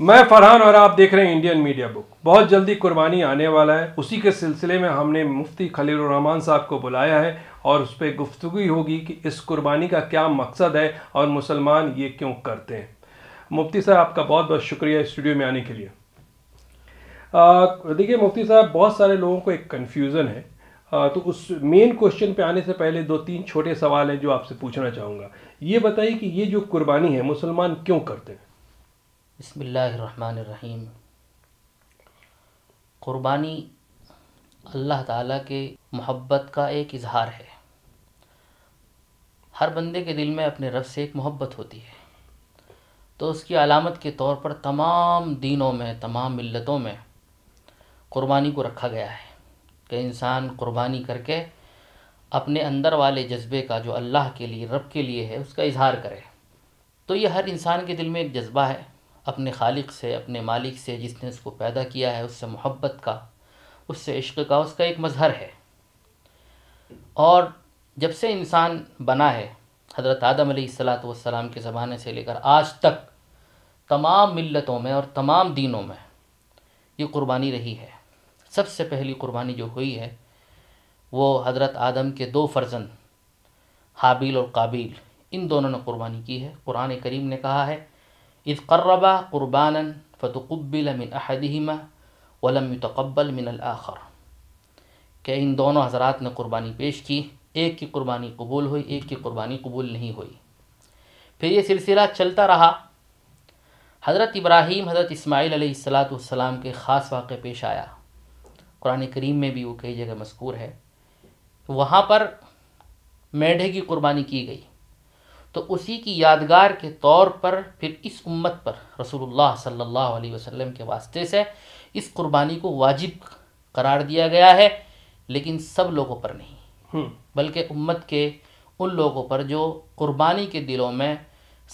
मैं फरहान और आप देख रहे हैं इंडियन मीडिया बुक बहुत जल्दी कुर्बानी आने वाला है उसी के सिलसिले में हमने मुफ्ती खलील रहमान साहब को बुलाया है और उस पर गुफ्तु होगी कि इस कुर्बानी का क्या मकसद है और मुसलमान ये क्यों करते हैं मुफ्ती साहब आपका बहुत बहुत शुक्रिया स्टूडियो में आने के लिए देखिए मुफ्ती साहब बहुत सारे लोगों को एक कन्फ्यूज़न है आ, तो उस मेन क्वेश्चन पे आने से पहले दो तीन छोटे सवाल हैं जो आपसे पूछना चाहूँगा ये बताइए कि ये जो कुर्बानी है मुसलमान क्यों करते हैं बसमीम क़ुरबानी अल्लाह ताला के मोहब्बत का एक इजहार है हर बंदे के दिल में अपने रब से एक मोहब्बत होती है तो उसकी अलामत के तौर पर तमाम दिनों में तमाम मिल्लतों में क़ुरबानी को रखा गया है कि इंसान क़ुरबानी करके अपने अंदर वाले जज्बे का जो अल्लाह के लिए रब के लिए है उसका इजहार करे तो ये हर इंसान के दिल में एक जज्बा है अपने खालिक से अपने मालिक से जिसने उसको पैदा किया है उससे मोहब्बत का उससे इश्क का उसका एक मज़हर है और जब से इंसान बना है हज़रत आदम सलाम के ज़माने से लेकर आज तक तमाम मिलतों में और तमाम दिनों में ये कुर्बानी रही है सबसे पहली कुर्बानी जो हुई है वो हज़रत आदम के दो फर्जन हाबिल और काबिल इन दोनों ने कुर्बानी की है कुरान करीम ने कहा है إذ قربا قربانا فتقبل من अहदहिमा वलम युतकबल मिन आखर कि इन दोनों हजरात ने कुर्बानी पेश की एक की कुर्बानी कबूल हुई एक की कुर्बानी कबूल नहीं हुई फिर ये सिलसिला चलता रहा हज़रत इब्राहीम हज़रत इसमाईल सलाम के ख़ास वाक़ पेश आया कुरान करीम में भी वो कई जगह मस्कूर है वहाँ पर मेढे की कुर्बानी की गई तो उसी की यादगार के तौर पर फिर इस उम्मत पर रसूलुल्लाह सल्लल्लाहु अलैहि वसल्लम के वास्ते से इस कुर्बानी को वाजिब करार दिया गया है लेकिन सब लोगों पर नहीं हम्म। बल्कि उम्मत के उन लोगों पर जो कुर्बानी के दिलों में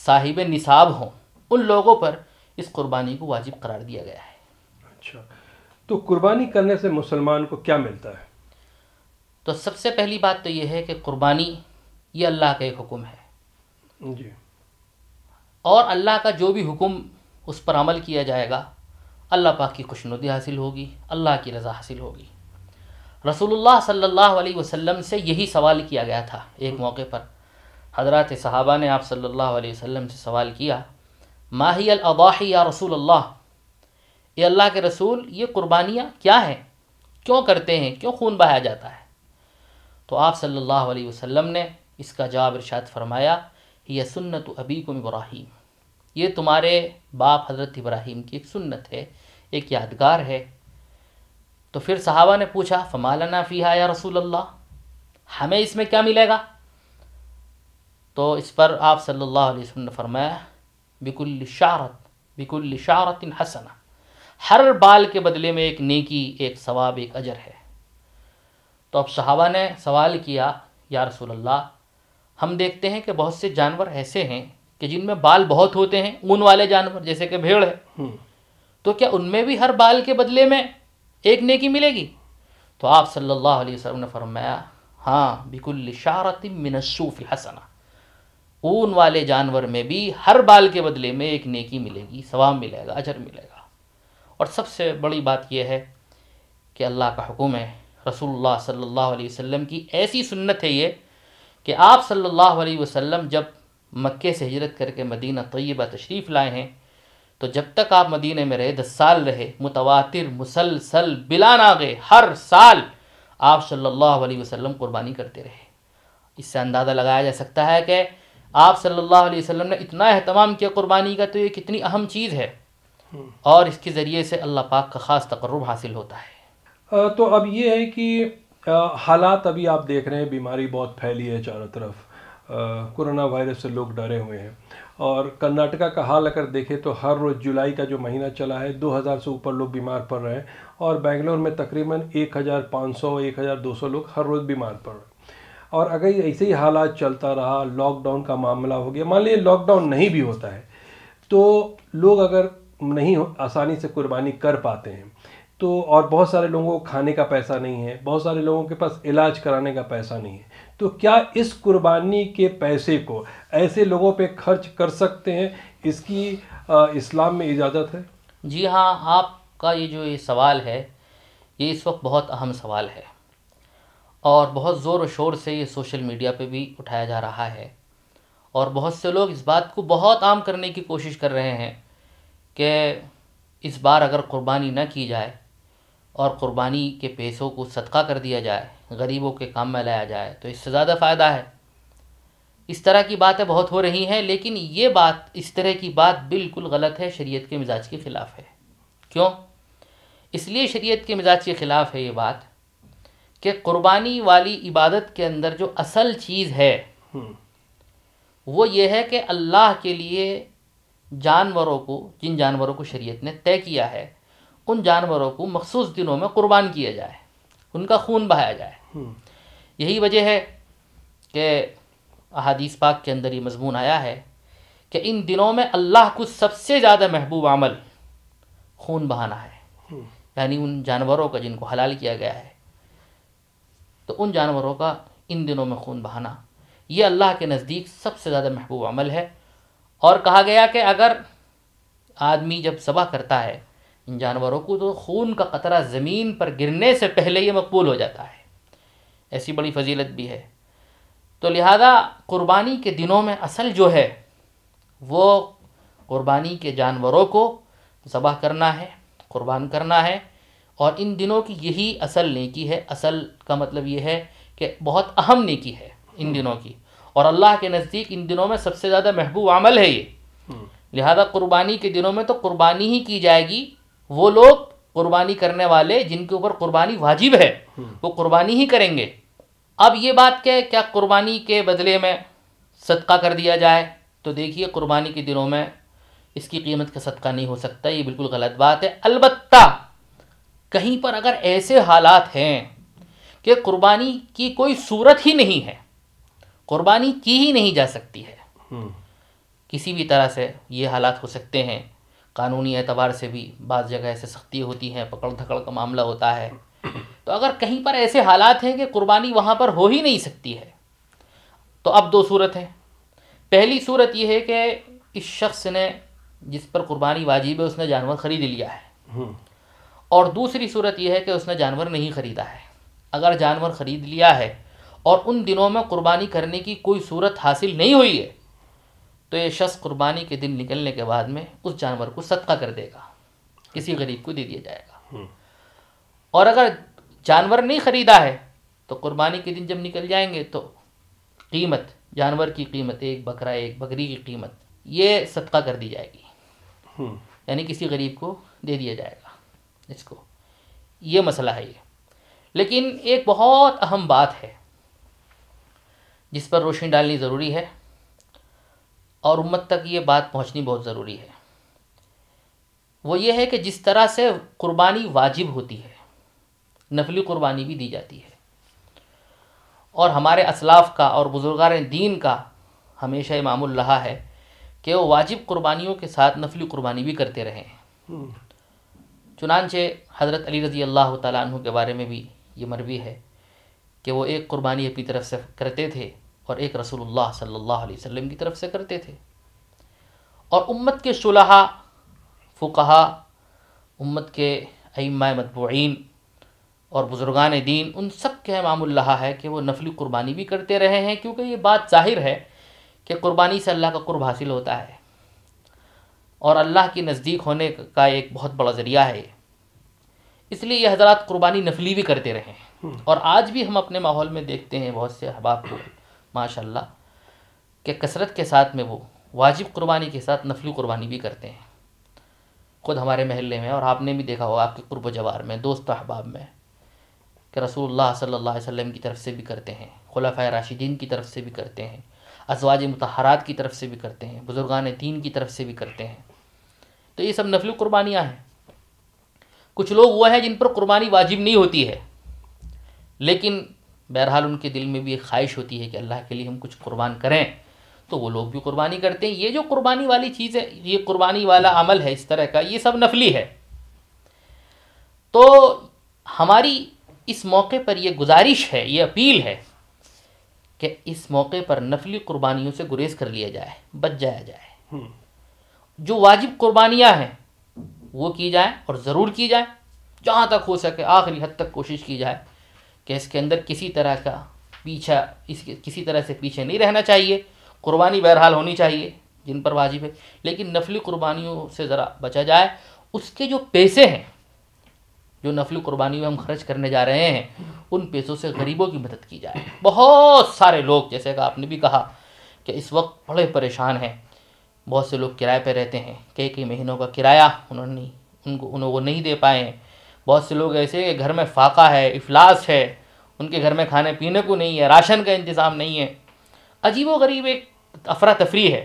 साहिब निसाब हों उन लोगों पर इस कुर्बानी को वाजिब करार दिया गया है अच्छा तो कुर्बानी करने से मुसलमान को क्या मिलता है तो सबसे पहली बात तो यह है कि कुर्बानी ये अल्लाह का एक हुक्म है जी और अल्लाह का जो भी हुक्म उस पर अमल किया जाएगा अल्लाह पाक की खुशनुदी हासिल होगी अल्लाह की रज़ा हासिल होगी रसूलुल्लाह सल्लल्लाहु अलैहि वसल्लम से यही सवाल किया गया था एक मौके पर हजरत सहाबा ने आप सल्लल्लाहु अलैहि वसल्लम से सवाल किया माही अबाही या रसूल अल्लाह ये अल्लाह के रसूल ये कुर्बानियाँ क्या हैं क्यों करते हैं क्यों खून बहाया जाता है तो आप सल्लल्लाहु अलैहि वसल्लम ने इसका जवाब इरशाद फरमाया यह सुन्नत को इब्राहिम ये तुम्हारे बाप हज़रत इब्राहिम की एक सुन्नत है एक यादगार है तो फिर सहाबा ने पूछा फ़मालना फ़ीहा या रसूल अल्लाह हमें इसमें क्या मिलेगा तो इस पर आप सल्लल्लाहु अलैहि वसल्लम ने फरमाया बिकुल शारत बिकुल शारत हसना हर बाल के बदले में एक नेकी एक सवाब एक अजर है तो अब सहाबा ने सवाल किया या रसूल अल्लाह हम देखते हैं कि बहुत से जानवर ऐसे हैं कि जिनमें बाल बहुत होते हैं ऊन वाले जानवर जैसे कि भेड़ है हम्म। तो क्या उनमें भी हर बाल के बदले में एक नेकी मिलेगी तो आप सल्लल्लाहु अलैहि वसल्लम ने फरमाया हाँ बिकुल लिशारत मिनसूफ हसना ऊन वाले जानवर में भी हर बाल के बदले में एक नेकी मिलेगी सवाब मिलेगा अजर मिलेगा और सबसे बड़ी बात यह है कि अल्लाह का हुक्म है रसूलुल्लाह सल्लल्लाहु अलैहि वसल्लम की ऐसी सुन्नत है ये कि आप सल्लल्लाहु अलैहि वसल्लम जब मक्के से हिजरत करके मदीना तय्यबा तशरीफ़ लाए हैं तो जब तक आप मदीने में रहे दस साल रहे मुतवातिर मुसलसल बिला नागे हर साल आप सल्लल्लाहु अलैहि वसल्लम कुर्बानी करते रहे इससे अंदाज़ा लगाया जा सकता है कि आप सल्लल्लाहु अलैहि वसल्लम ने इतना अहतमाम किया कुर्बानी का तो ये कितनी अहम चीज़ है हम्म। और इसके ज़रिए से अल्लाह पाक का ख़ास तकर्रब हासिल होता है तो अब ये है कि हालात अभी आप देख रहे हैं बीमारी बहुत फैली है चारों तरफ कोरोना वायरस से लोग डरे हुए हैं और कर्नाटका का हाल अगर देखें तो हर रोज़ जुलाई का जो महीना चला है 2000 से ऊपर लोग बीमार पड़ रहे हैं और बेंगलोर में तकरीबन 1500 1200 लोग हर रोज़ बीमार पड़ रहे हैं और अगर ऐसे ही हालात चलता रहा लॉकडाउन का मामला हो गया मान लीजिए लॉकडाउन नहीं भी होता है तो लोग अगर नहीं आसानी से कुर्बानी कर पाते हैं तो और बहुत सारे लोगों को खाने का पैसा नहीं है बहुत सारे लोगों के पास इलाज कराने का पैसा नहीं है तो क्या इस कुर्बानी के पैसे को ऐसे लोगों पे खर्च कर सकते हैं इसकी इस्लाम में इजाज़त है जी हाँ आपका ये जो ये सवाल है ये इस वक्त बहुत अहम सवाल है और बहुत ज़ोर व शोर से ये सोशल मीडिया पे भी उठाया जा रहा है और बहुत से लोग इस बात को बहुत आम करने की कोशिश कर रहे हैं कि इस बार अगर कुर्बानी न की जाए और क़ुरबानी के पैसों को सदका कर दिया जाए गरीबों के काम में लाया जाए तो इससे ज़्यादा फ़ायदा है इस तरह की बातें बहुत हो रही हैं लेकिन ये बात इस तरह की बात बिल्कुल गलत है शरीयत के मिजाज के ख़िलाफ़ है क्यों इसलिए शरीयत के मिजाज के ख़िलाफ़ है ये बात कि क़ुरबानी वाली इबादत के अंदर जो असल चीज़ है हम्म। वो ये है कि अल्लाह के लिए जानवरों को जिन जानवरों को शरीयत ने तय किया है उन जानवरों को मखसूस दिनों में कुर्बान किया जाए उनका खून बहाया जाए हम्म। यही वजह है कि अहादीस पाक के अंदर ये मजमून आया है कि इन दिनों में अल्लाह को सबसे ज़्यादा महबूब अमल खून बहाना है हम्म। यानी उन जानवरों का जिनको हलाल किया गया है तो उन जानवरों का इन दिनों में खून बहाना ये अल्लाह के नज़दीक सबसे ज़्यादा महबूब अमल है और कहा गया कि अगर आदमी जब सबा करता है इन जानवरों को तो खून का कतरा ज़मीन पर गिरने से पहले ही मकबूल हो जाता है ऐसी बड़ी फजीलत भी है तो लिहाजा क़ुरबानी के दिनों में असल जो है वो क़ुरबानी के जानवरों को ज़बह करना है क़ुरबान करना है और इन दिनों की यही असल नेकी है असल का मतलब ये है कि बहुत अहम नेकी है इन दिनों की और अल्लाह के नज़दीक इन दिनों में सबसे ज़्यादा महबूब अमल है ये हम्म। लिहाजा क़ुरबानी के दिनों में तो क़ुरबानी ही की जाएगी वो लोग कुर्बानी करने वाले जिनके ऊपर कुर्बानी वाजिब है हम्म। वो कुर्बानी ही करेंगे अब ये बात क्या है क्या कुर्बानी के बदले में सदका कर दिया जाए तो देखिए कुर्बानी के दिनों में इसकी कीमत का सदका नहीं हो सकता ये बिल्कुल गलत बात है अलबत् कहीं पर अगर ऐसे हालात हैं कि कुर्बानी की कोई सूरत ही नहीं है कुर्बानी की ही नहीं जा सकती है हम्म। किसी भी तरह से ये हालात हो सकते हैं कानूनी एतबार से भी बाज़ जगह ऐसे सख्ती होती है पकड़ धकड़ का मामला होता है तो अगर कहीं पर ऐसे हालात हैं कि कुर्बानी वहाँ पर हो ही नहीं सकती है तो अब दो सूरत हैं पहली सूरत यह है कि इस शख्स ने जिस पर कुर्बानी वाजिब है उसने जानवर ख़रीद लिया है हम्म। और दूसरी सूरत यह है कि उसने जानवर नहीं ख़रीदा है अगर जानवर ख़रीद लिया है और उन दिनों में कुर्बानी करने की कोई सूरत हासिल नहीं हुई है तो ये शख्स कुर्बानी के दिन निकलने के बाद में उस जानवर को सदका कर देगा किसी अच्छा। गरीब को दे दिया जाएगा हम्म। और अगर जानवर नहीं ख़रीदा है तो कुर्बानी के दिन जब निकल जाएंगे तो कीमत जानवर की कीमत एक बकरा एक बकरी की कीमत ये सदका कर दी जाएगी हम्म। यानी किसी गरीब को दे दिया जाएगा इसको ये मसला है ये लेकिन एक बहुत अहम बात है जिस पर रोशनी डालनी ज़रूरी है और उम्मत तक ये बात पहुंचनी बहुत ज़रूरी है वो ये है कि जिस तरह से कुर्बानी वाजिब होती है नफली कुर्बानी भी दी जाती है और हमारे असलाफ का और बुज़ुर्गार दीन का हमेशा इमामुल रहा है कि वो वाजिब कुर्बानियों के साथ नफली कुर्बानी भी करते रहे हम्म। चुनानचे हज़रत अली रज़ी अल्लाह तु के बारे में भी ये मरवी है कि वो एक कुर्बानी अपनी तरफ से करते थे और एक रसूलुल्लाह सल्लल्लाहु अलैहि वसल्लम की तरफ से करते थे और उम्मत के शुलहा फ़ुकहा उम्मत के अम्मा मतबून और बुज़ुर्गान दीन उन सब के मामूल रहा है कि वो नफली कुर्बानी भी करते रहे हैं क्योंकि ये बात जाहिर है कि कुर्बानी से अल्लाह का कुर्ब हासिल होता है और अल्लाह के नज़दीक होने का एक बहुत बड़ा ज़रिया है इसलिए ये हजरात कुर्बानी नफली भी करते रहे हैं हम्म। और आज भी हम अपने माहौल में देखते हैं बहुत से अहबाब को माशाल्लाह कि कसरत के साथ में वो वाजिब कुर्बानी के साथ नफली कुर्बानी भी करते हैं ख़ुद हमारे महल्ले में और आपने भी देखा होगा आपके कुर्ब जवार में दोस्त अहबाब में कि रसूल सल्ला वम की तरफ से भी करते हैं खुलाफा राशिदीन की तरफ से भी करते हैं अजवाज मतहरात की तरफ से भी करते हैं बुज़ुर्गान दीन की तरफ से भी करते हैं तो ये सब नफली कुर्बानियाँ हैं कुछ लोग वह हैं जिन पर कुर्बानी वाजिब नहीं होती है लेकिन बहरहाल उनके दिल में भी एक ख्वाहिश होती है कि अल्लाह के लिए हम कुछ कुर्बान करें तो वो लोग भी कुर्बानी करते हैं ये जो कुर्बानी वाली चीज़ है ये कुर्बानी वाला अमल है इस तरह का ये सब नफली है तो हमारी इस मौके पर ये गुजारिश है ये अपील है कि इस मौके पर नफली कुर्बानियों से गुरेज कर लिया जाए बच जाया जाए हम्म। जो वाजिब कुर्बानियाँ हैं वो की जाए और ज़रूर की जाए जहाँ तक हो सके आखिरी हद तक कोशिश की जाए कि इसके अंदर किसी तरह का पीछा इस किसी तरह से पीछे नहीं रहना चाहिए कुर्बानी बहरहाल होनी चाहिए जिन पर वाजिब है लेकिन नफली कुर्बानियों से ज़रा बचा जाए उसके जो पैसे हैं जो नफली कुर्बानी में हम खर्च करने जा रहे हैं उन पैसों से गरीबों की मदद की जाए बहुत सारे लोग जैसे कि आपने भी कहा कि इस वक्त बड़े परेशान हैं बहुत से लोग किराए पर रहते हैं कई कई महीनों का किराया उन्होंने उनको उन लोगों नहीं दे पाए हैं बहुत से लोग ऐसे कि घर में फाका है इफलास है उनके घर में खाने पीने को नहीं है राशन का इंतज़ाम नहीं है अजीब व गरीब एक अफरा तफरी है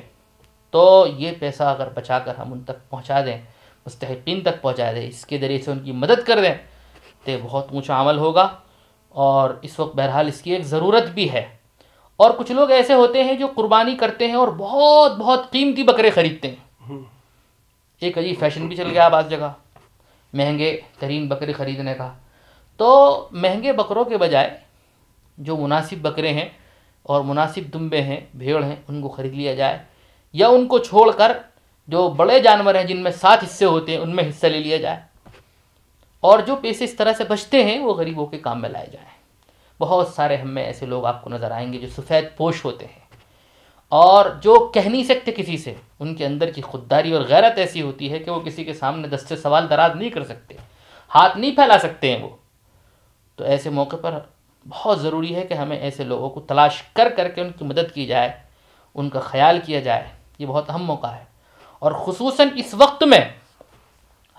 तो ये पैसा अगर बचा कर हम उन तक पहुँचा दें मुस्तकिन तक पहुँचा दें इसके ज़रिए से उनकी मदद कर दें तो बहुत ऊँचा अमल होगा और इस वक्त बहरहाल इसकी एक ज़रूरत भी है और कुछ लोग ऐसे होते हैं जो कुर्बानी करते हैं और बहुत बहुत कीमती बकरे ख़रीदते हैं हम्म। एक अजीब फैशन भी चल गया आज जगह महंगे तरीन बकरे ख़रीदने का तो महंगे बकरों के बजाय जो मुनासिब बकरे हैं और मुनासिब दुम्बे हैं भेड़ हैं उनको ख़रीद लिया जाए या उनको छोड़कर जो बड़े जानवर हैं जिनमें सात हिस्से होते हैं उनमें हिस्सा ले लिया जाए और जो पैसे इस तरह से बचते हैं वो गरीबों के काम में लाए जाएँ बहुत सारे हमें ऐसे लोग आपको नज़र आएंगे जो सफ़ेद पोश होते हैं और जो कह नहीं सकते किसी से उनके अंदर की खुददारी और गैरत ऐसी होती है कि वो किसी के सामने दस्ते सवाल दराज नहीं कर सकते हाथ नहीं फैला सकते हैं वो तो ऐसे मौके पर बहुत ज़रूरी है कि हमें ऐसे लोगों को तलाश कर करके उनकी मदद की जाए उनका ख्याल किया जाए ये बहुत अहम मौका है और खसूस इस वक्त में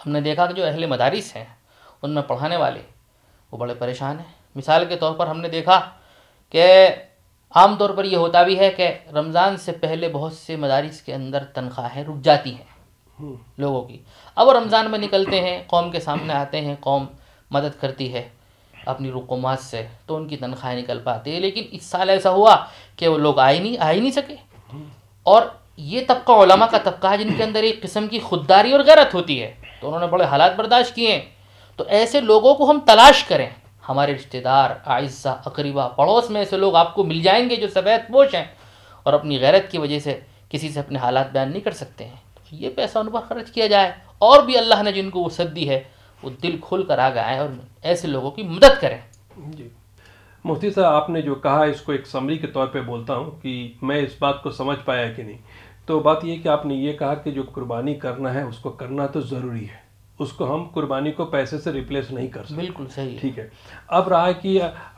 हमने देखा कि जो अहल मदारिस हैं उनमें पढ़ाने वाले वो बड़े परेशान हैं मिसाल के तौर पर हमने देखा कि आम तौर पर यह होता भी है कि रमज़ान से पहले बहुत से मदारस के अंदर तनख्वाहें रुक जाती हैं हम्म। लोगों की अब वो रमज़ान में निकलते हैं कौम के सामने आते हैं कौम मदद करती है अपनी रुकूमत से तो उनकी तनख्वाहें निकल पाती है लेकिन इस साल ऐसा हुआ कि वो लोग आए नहीं आ ही नहीं सके हम्म। और ये तबका ओलमा का तबका है जिनके अंदर एक किस्म की खुददारी और गैरत होती है तो उन्होंने बड़े हालात बर्दाश्त किए हैं तो ऐसे लोगों को हम तलाश करें हमारे रिश्तेदार आयसा अकरीबा पड़ोस में ऐसे लोग आपको मिल जाएंगे जो सफ़ेद पोश हैं और अपनी गैरत की वजह से किसी से अपने हालात बयान नहीं कर सकते हैं तो ये पैसा उन पर खर्च किया जाए और भी अल्लाह ने जिनको वसत दी है वो दिल खोल कर आगे गए और ऐसे लोगों की मदद करें जी मुफ्ती साहब आपने जो कहा इसको एक समरी के तौर पर बोलता हूँ कि मैं इस बात को समझ पाया कि नहीं तो बात यह कि आपने ये कहा कि जो कुर्बानी करना है उसको करना तो ज़रूरी है उसको हम कुर्बानी को पैसे से रिप्लेस नहीं कर सकते बिल्कुल सही ठीक है अब रहा है कि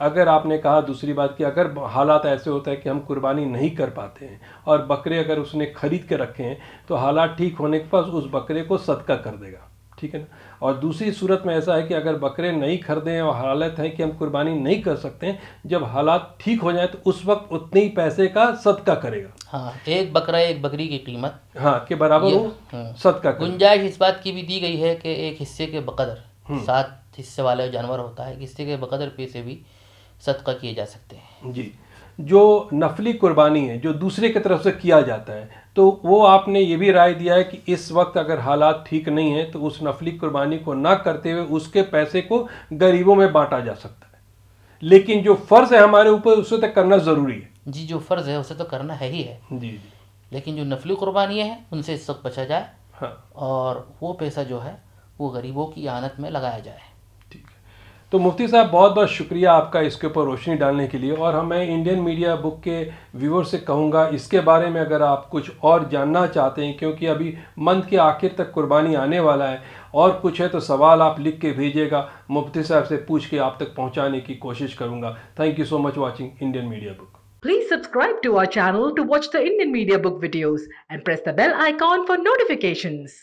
अगर आपने कहा दूसरी बात कि अगर हालात ऐसे होता है कि हम कुर्बानी नहीं कर पाते हैं और बकरे अगर उसने खरीद के रखे हैं तो हालात ठीक होने के पास उस बकरे को सदका कर देगा ठीक है ना और दूसरी सूरत में ऐसा है कि अगर बकरे नहीं खरीदें और हालत है कि हम कुर्बानी नहीं कर सकते हैं जब हालात ठीक हो जाए तो उस वक्त उतने ही पैसे का सदका करेगा हाँ एक बकरा एक बकरी की कीमत हाँ के बराबर हो हाँ। सदका गुंजाइश इस बात की भी दी गई है कि एक हिस्से के बकदर हम्म। सात हिस्से वाले जानवर होता है हिस्से के बकदर पे से भी सदका किए जा सकते हैं जी जो नफली कुर्बानी है जो दूसरे की तरफ से किया जाता है तो वो आपने ये भी राय दिया है कि इस वक्त अगर हालात ठीक नहीं है तो उस नफली कुर्बानी को ना करते हुए उसके पैसे को गरीबों में बांटा जा सकता है लेकिन जो फ़र्ज़ है हमारे ऊपर उसे तो करना ज़रूरी है जी जो फ़र्ज़ है उसे तो करना है ही है जी जी लेकिन जो नफली कुर्बानियाँ हैं उनसे इस वक्त बचा जाए हाँ। और वो पैसा जो है वो गरीबों की आनत में लगाया जाए तो मुफ्ती साहब बहुत बहुत शुक्रिया आपका इसके ऊपर रोशनी डालने के लिए और हमें इंडियन मीडिया बुक के व्यूअर से कहूँगा इसके बारे में अगर आप कुछ और जानना चाहते हैं क्योंकि अभी मंथ के आखिर तक कुर्बानी आने वाला है और कुछ है तो सवाल आप लिख के भेजिएगा मुफ्ती साहब से पूछ के आप तक पहुँचाने की कोशिश करूँगा thank you so much watching Indian media book Please subscribe to our channel to watch the Indian Media Book videos and press the bell icon for notifications.